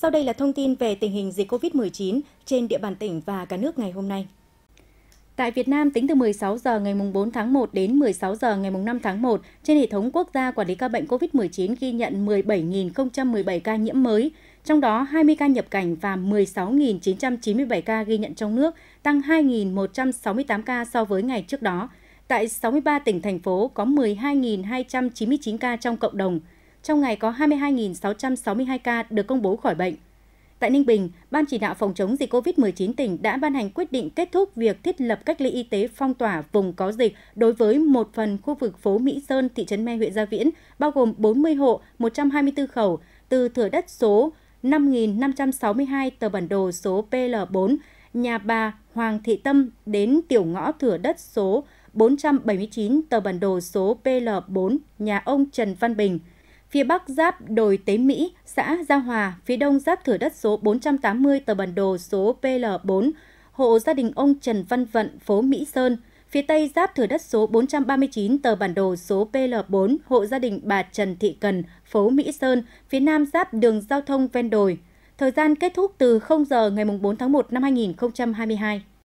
Sau đây là thông tin về tình hình dịch COVID-19 trên địa bàn tỉnh và cả nước ngày hôm nay. Tại Việt Nam, tính từ 16 giờ ngày 4 tháng 1 đến 16 giờ ngày 5 tháng 1, trên hệ thống quốc gia quản lý ca bệnh COVID-19 ghi nhận 17.017 ca nhiễm mới, trong đó 20 ca nhập cảnh và 16.997 ca ghi nhận trong nước, tăng 2.168 ca so với ngày trước đó. Tại 63 tỉnh, thành phố có 12.299 ca trong cộng đồng – trong ngày có 22.662 ca được công bố khỏi bệnh. Tại Ninh Bình, Ban chỉ đạo phòng chống dịch COVID-19 tỉnh đã ban hành quyết định kết thúc việc thiết lập cách ly y tế phong tỏa vùng có dịch đối với một phần khu vực phố Mỹ Sơn, thị trấn Me huyện Gia Viễn, bao gồm 40 hộ, 124 khẩu, từ thửa đất số 5.562 tờ bản đồ số PL4, nhà bà Hoàng Thị Tâm đến tiểu ngõ thửa đất số 479 tờ bản đồ số PL4, nhà ông Trần Văn Bình – phía bắc giáp đồi Tế Mỹ, xã Gia Hòa, phía đông giáp thửa đất số 480 tờ bản đồ số PL4, hộ gia đình ông Trần Văn Vận, phố Mỹ Sơn, phía tây giáp thửa đất số 439 tờ bản đồ số PL4, hộ gia đình bà Trần Thị Cần, phố Mỹ Sơn, phía nam giáp đường giao thông ven đồi. Thời gian kết thúc từ 0 giờ ngày 4 tháng 1 năm 2022.